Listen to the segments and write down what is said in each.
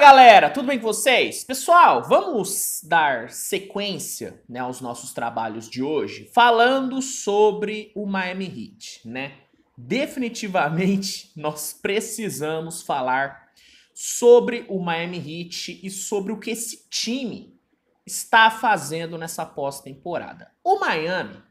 galera, tudo bem com vocês? Pessoal, vamos dar sequência né, aos nossos trabalhos de hoje falando sobre o Miami Heat, né? Definitivamente nós precisamos falar sobre o Miami Heat e sobre o que esse time está fazendo nessa pós-temporada. O Miami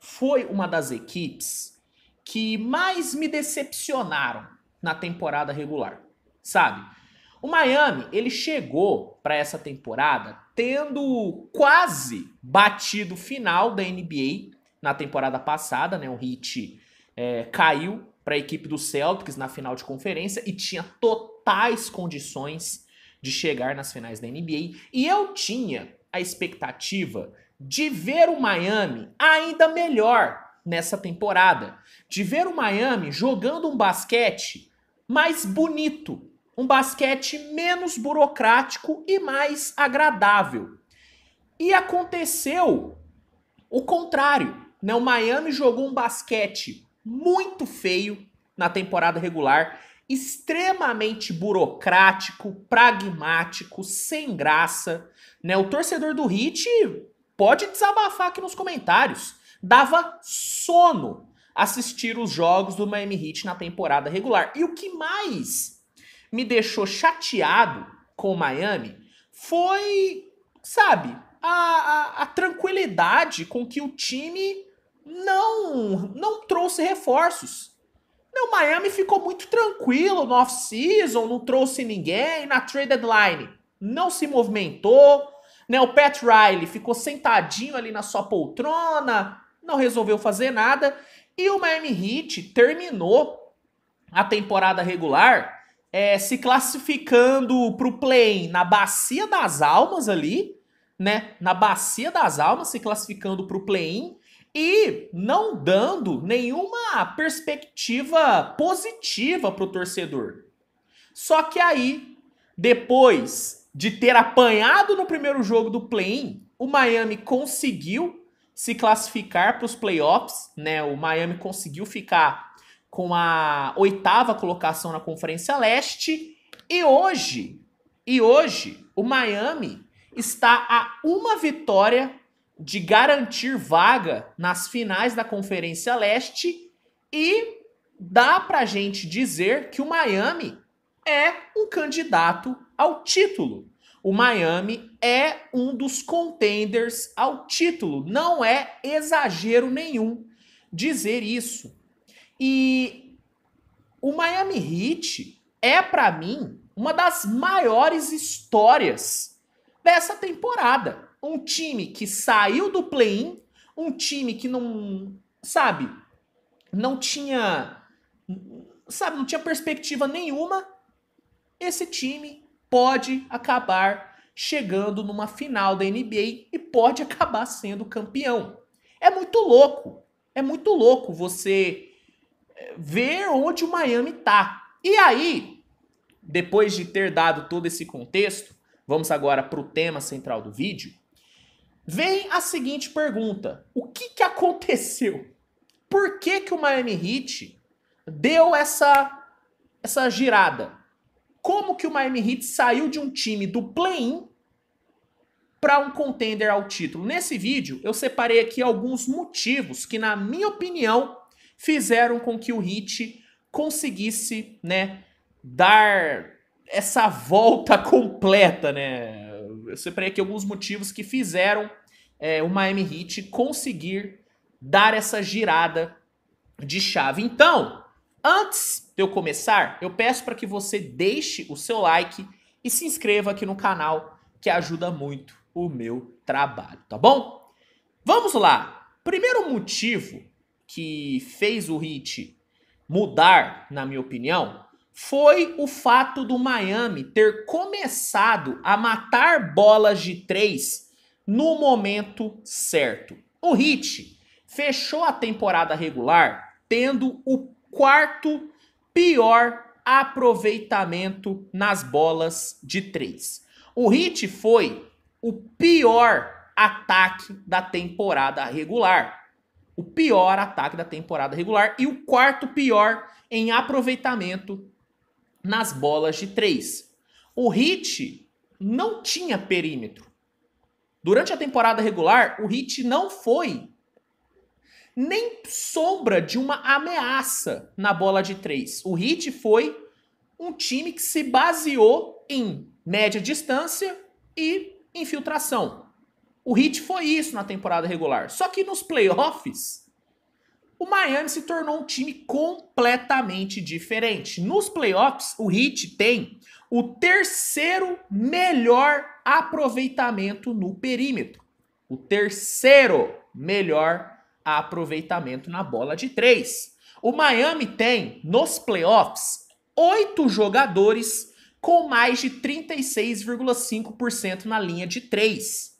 foi uma das equipes que mais me decepcionaram na temporada regular, sabe? O Miami, ele chegou para essa temporada tendo quase batido o final da NBA na temporada passada, né? O Heat é, caiu para a equipe do Celtics na final de conferência e tinha totais condições de chegar nas finais da NBA. E eu tinha a expectativa de ver o Miami ainda melhor nessa temporada, de ver o Miami jogando um basquete mais bonito, um basquete menos burocrático e mais agradável. E aconteceu o contrário. Né? O Miami jogou um basquete muito feio na temporada regular, extremamente burocrático, pragmático, sem graça. Né? O torcedor do Heat pode desabafar aqui nos comentários. Dava sono assistir os jogos do Miami Heat na temporada regular. E o que mais me deixou chateado com o Miami foi, sabe, a, a, a tranquilidade com que o time não, não trouxe reforços. Não, Miami ficou muito tranquilo no off-season, não trouxe ninguém na trade deadline. Não se movimentou. Né? O Pat Riley ficou sentadinho ali na sua poltrona, não resolveu fazer nada. E o Miami Heat terminou a temporada regular é, se classificando para o play na bacia das almas ali, né? Na bacia das almas, se classificando para o play-in e não dando nenhuma perspectiva positiva para o torcedor. Só que aí, depois de ter apanhado no primeiro jogo do play-in, o Miami conseguiu se classificar para os playoffs, né? O Miami conseguiu ficar com a oitava colocação na Conferência Leste. E hoje, e hoje, o Miami está a uma vitória de garantir vaga nas finais da Conferência Leste e dá pra gente dizer que o Miami é um candidato ao título. O Miami é um dos contenders ao título. Não é exagero nenhum dizer isso. E o Miami Heat é para mim uma das maiores histórias dessa temporada. Um time que saiu do play-in, um time que não, sabe, não tinha, sabe, não tinha perspectiva nenhuma. Esse time pode acabar chegando numa final da NBA e pode acabar sendo campeão. É muito louco. É muito louco você ver onde o Miami tá. E aí, depois de ter dado todo esse contexto, vamos agora para o tema central do vídeo. Vem a seguinte pergunta: o que, que aconteceu? Por que, que o Miami Heat deu essa essa girada? Como que o Miami Heat saiu de um time do play-in para um contender ao título? Nesse vídeo eu separei aqui alguns motivos que na minha opinião fizeram com que o Hit conseguisse, né, dar essa volta completa, né? Eu separei aqui alguns motivos que fizeram é, o Miami Heat conseguir dar essa girada de chave. Então, antes de eu começar, eu peço para que você deixe o seu like e se inscreva aqui no canal, que ajuda muito o meu trabalho, tá bom? Vamos lá. Primeiro motivo que fez o Heat mudar, na minha opinião, foi o fato do Miami ter começado a matar bolas de três no momento certo. O Heat fechou a temporada regular tendo o quarto pior aproveitamento nas bolas de três. O Heat foi o pior ataque da temporada regular o pior ataque da temporada regular e o quarto pior em aproveitamento nas bolas de três. O Hit não tinha perímetro. Durante a temporada regular, o Hit não foi nem sombra de uma ameaça na bola de três. O Hit foi um time que se baseou em média distância e infiltração. O Heat foi isso na temporada regular. Só que nos playoffs, o Miami se tornou um time completamente diferente. Nos playoffs, o Heat tem o terceiro melhor aproveitamento no perímetro. O terceiro melhor aproveitamento na bola de três. O Miami tem, nos playoffs, oito jogadores com mais de 36,5% na linha de três.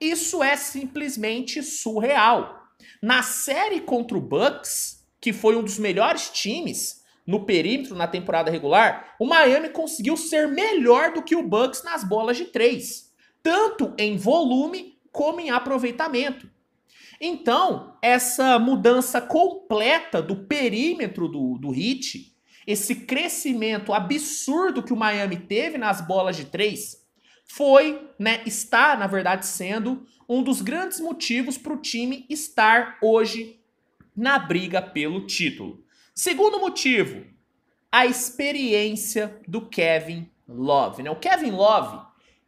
Isso é simplesmente surreal. Na série contra o Bucks, que foi um dos melhores times no perímetro na temporada regular, o Miami conseguiu ser melhor do que o Bucks nas bolas de três, tanto em volume como em aproveitamento. Então, essa mudança completa do perímetro do, do hit, esse crescimento absurdo que o Miami teve nas bolas de três, foi, né, está, na verdade, sendo um dos grandes motivos para o time estar hoje na briga pelo título. Segundo motivo, a experiência do Kevin Love. Né? O Kevin Love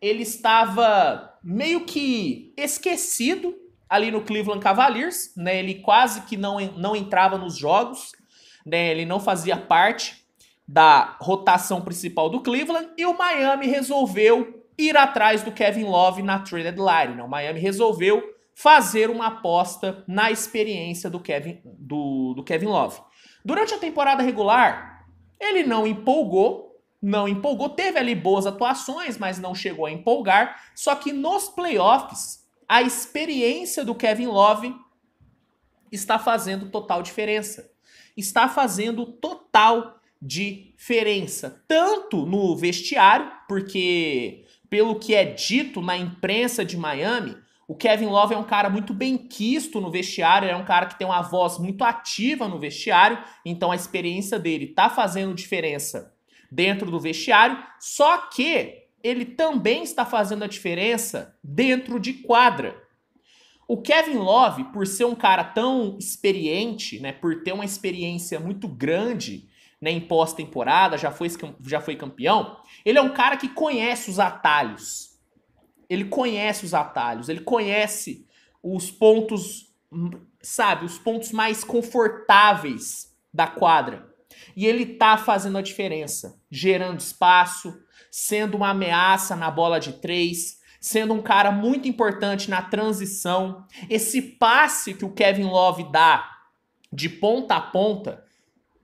ele estava meio que esquecido ali no Cleveland Cavaliers, né? Ele quase que não, não entrava nos jogos, né? Ele não fazia parte da rotação principal do Cleveland e o Miami resolveu ir atrás do Kevin Love na trade Line. Né? O Miami resolveu fazer uma aposta na experiência do Kevin, do, do Kevin Love. Durante a temporada regular, ele não empolgou, não empolgou, teve ali boas atuações, mas não chegou a empolgar. Só que nos playoffs, a experiência do Kevin Love está fazendo total diferença. Está fazendo total diferença, tanto no vestiário, porque pelo que é dito na imprensa de Miami, o Kevin Love é um cara muito bem quisto no vestiário, é um cara que tem uma voz muito ativa no vestiário, então a experiência dele tá fazendo diferença dentro do vestiário, só que ele também está fazendo a diferença dentro de quadra. O Kevin Love, por ser um cara tão experiente, né, por ter uma experiência muito grande né, em pós-temporada, já foi, já foi campeão. Ele é um cara que conhece os atalhos. Ele conhece os atalhos, ele conhece os pontos, hum, sabe, os pontos mais confortáveis da quadra. E ele tá fazendo a diferença, gerando espaço, sendo uma ameaça na bola de três, sendo um cara muito importante na transição. Esse passe que o Kevin Love dá de ponta a ponta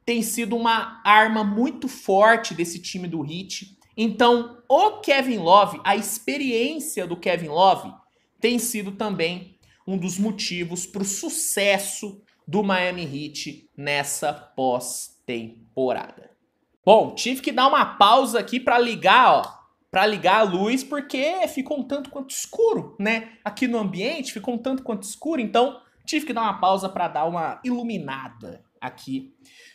tem sido uma arma muito forte desse time do Heat. Então, o Kevin Love, a experiência do Kevin Love, tem sido também um dos motivos para o sucesso do Miami Heat nessa pós-temporada. Bom, tive que dar uma pausa aqui para ligar, ó, para ligar a luz porque ficou um tanto quanto escuro, né? Aqui no ambiente ficou um tanto quanto escuro, então tive que dar uma pausa para dar uma iluminada aqui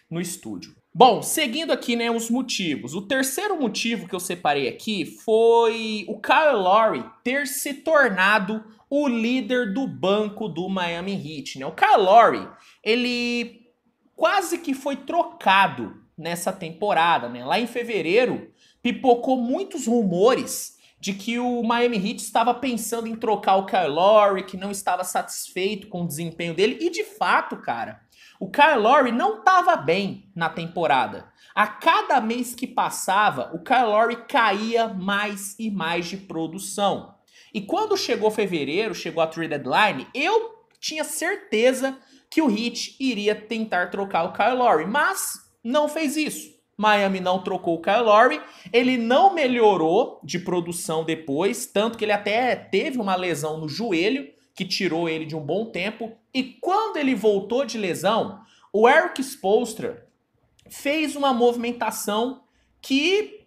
no estúdio. Bom, seguindo aqui, né, os motivos. O terceiro motivo que eu separei aqui foi o Kyle Lowry ter se tornado o líder do banco do Miami Heat, né? O Kyle Lowry, ele quase que foi trocado nessa temporada, né? Lá em fevereiro, pipocou muitos rumores de que o Miami Heat estava pensando em trocar o Kyle Lowry, que não estava satisfeito com o desempenho dele, e de fato, cara, o Kyle Lowry não estava bem na temporada. A cada mês que passava, o Kyle Lowry caía mais e mais de produção. E quando chegou fevereiro, chegou a trade deadline, eu tinha certeza que o Heat iria tentar trocar o Kyle Lowry, mas não fez isso. Miami não trocou o Kyle Lowry, ele não melhorou de produção depois, tanto que ele até teve uma lesão no joelho que tirou ele de um bom tempo e quando ele voltou de lesão, o Eric Spolstra fez uma movimentação que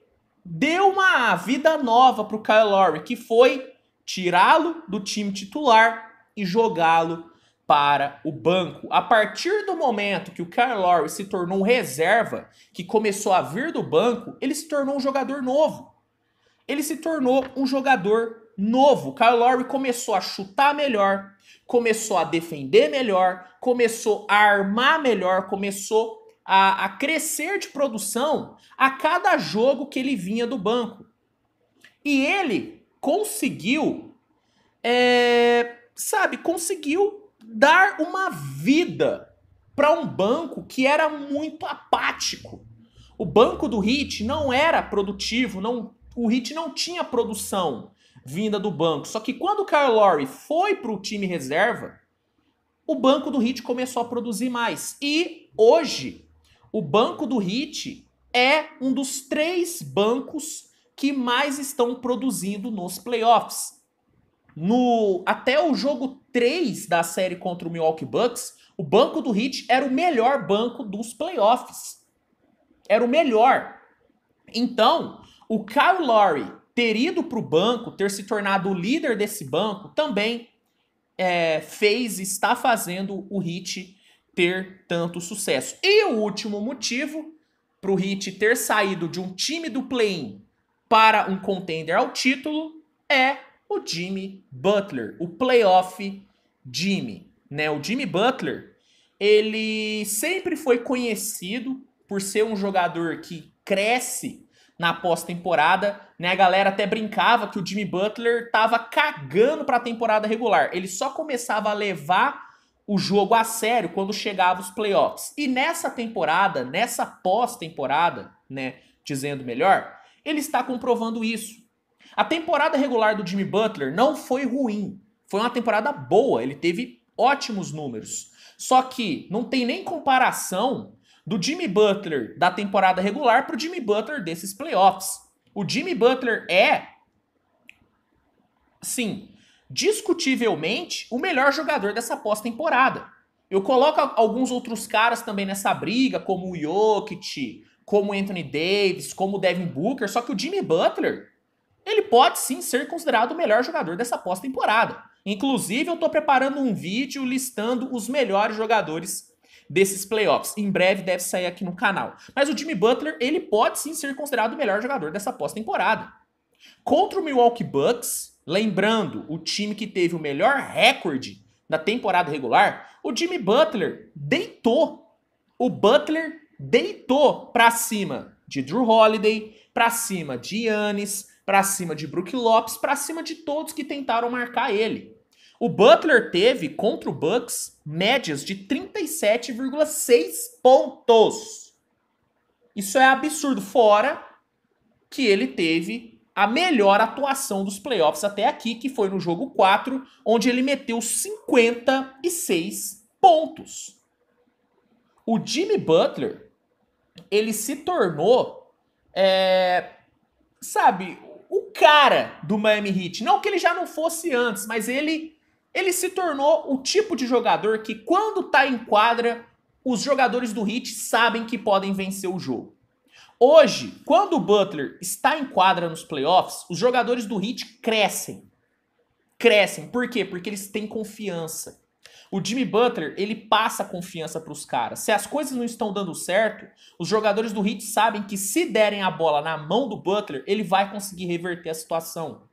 deu uma vida nova para o Kyle Lowry, que foi tirá-lo do time titular e jogá-lo para o banco. A partir do momento que o Kyle Lowry se tornou reserva, que começou a vir do banco, ele se tornou um jogador novo. Ele se tornou um jogador novo. O Kyle Lowry começou a chutar melhor, começou a defender melhor, começou a armar melhor, começou a, a crescer de produção a cada jogo que ele vinha do banco. E ele conseguiu, é, sabe, conseguiu dar uma vida para um banco que era muito apático. O banco do Hit não era produtivo, não, o Hit não tinha produção vinda do banco. Só que quando o Kyle Lowry foi para o time reserva, o banco do Heat começou a produzir mais. E hoje, o banco do Heat é um dos três bancos que mais estão produzindo nos playoffs. No até o jogo 3 da série contra o Milwaukee Bucks, o banco do Heat era o melhor banco dos playoffs. Era o melhor. Então, o Kyle Lowry ter ido para o banco, ter se tornado o líder desse banco, também é, fez, está fazendo o Hit ter tanto sucesso. E o último motivo para o Hit ter saído de um time do play-in para um contender ao título é o Jimmy Butler, o playoff Jimmy. Né? O Jimmy Butler, ele sempre foi conhecido por ser um jogador que cresce na pós-temporada, né? A galera até brincava que o Jimmy Butler tava cagando para a temporada regular. Ele só começava a levar o jogo a sério quando chegava os playoffs. E nessa temporada, nessa pós-temporada, né, dizendo melhor, ele está comprovando isso. A temporada regular do Jimmy Butler não foi ruim. Foi uma temporada boa, ele teve ótimos números. Só que não tem nem comparação do Jimmy Butler da temporada regular para o Jimmy Butler desses playoffs. O Jimmy Butler é, sim, discutivelmente o melhor jogador dessa pós-temporada. Eu coloco alguns outros caras também nessa briga, como o Jokic, como o Anthony Davis, como o Devin Booker, só que o Jimmy Butler, ele pode sim ser considerado o melhor jogador dessa pós-temporada. Inclusive, eu estou preparando um vídeo listando os melhores jogadores desses playoffs. Em breve deve sair aqui no canal. Mas o Jimmy Butler, ele pode sim ser considerado o melhor jogador dessa pós-temporada. Contra o Milwaukee Bucks, lembrando, o time que teve o melhor recorde na temporada regular, o Jimmy Butler deitou. O Butler deitou para cima de Drew Holiday, para cima de Yannis, para cima de Brook Lopes, para cima de todos que tentaram marcar ele. O Butler teve contra o Bucks médias de 37,6 pontos. Isso é absurdo, fora que ele teve a melhor atuação dos playoffs até aqui, que foi no jogo 4, onde ele meteu 56 pontos. O Jimmy Butler, ele se tornou, é, sabe, o cara do Miami Heat. Não que ele já não fosse antes, mas ele ele se tornou o tipo de jogador que, quando tá em quadra, os jogadores do Heat sabem que podem vencer o jogo. Hoje, quando o Butler está em quadra nos playoffs, os jogadores do Heat crescem. Crescem. Por quê? Porque eles têm confiança. O Jimmy Butler, ele passa confiança para os caras. Se as coisas não estão dando certo, os jogadores do Heat sabem que se derem a bola na mão do Butler, ele vai conseguir reverter a situação.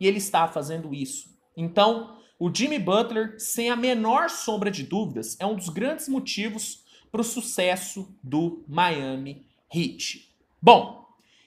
E ele está fazendo isso. Então, o Jimmy Butler, sem a menor sombra de dúvidas, é um dos grandes motivos para o sucesso do Miami Heat. Bom,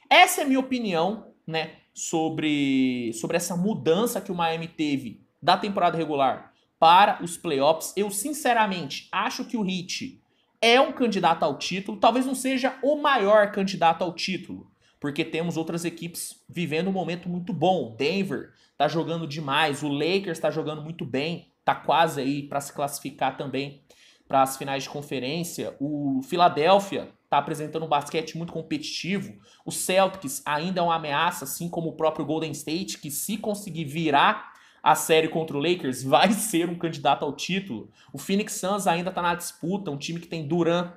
essa é a minha opinião, né, sobre, sobre essa mudança que o Miami teve da temporada regular para os playoffs. Eu, sinceramente, acho que o Heat é um candidato ao título, talvez não seja o maior candidato ao título, porque temos outras equipes vivendo um momento muito bom. Denver está jogando demais, o Lakers está jogando muito bem, está quase aí para se classificar também para as finais de conferência. O Philadelphia está apresentando um basquete muito competitivo. O Celtics ainda é uma ameaça, assim como o próprio Golden State, que se conseguir virar a série contra o Lakers, vai ser um candidato ao título. O Phoenix Suns ainda está na disputa, um time que tem Duran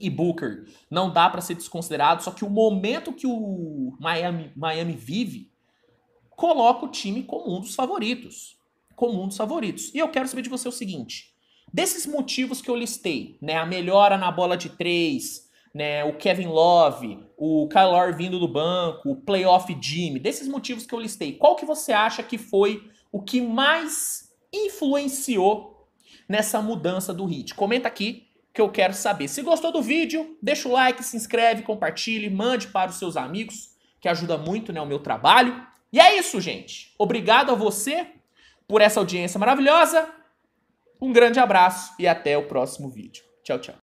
e Booker não dá para ser desconsiderado, só que o momento que o Miami, Miami vive coloca o time como um dos favoritos. Como um dos favoritos. E eu quero saber de você o seguinte: desses motivos que eu listei, né, a melhora na bola de três, né, o Kevin Love, o Kyle vindo do banco, o playoff Jimmy, desses motivos que eu listei, qual que você acha que foi o que mais influenciou nessa mudança do hit? Comenta aqui que eu quero saber. Se gostou do vídeo, deixa o like, se inscreve, compartilhe, mande para os seus amigos, que ajuda muito né, o meu trabalho. E é isso, gente. Obrigado a você por essa audiência maravilhosa. Um grande abraço e até o próximo vídeo. Tchau, tchau.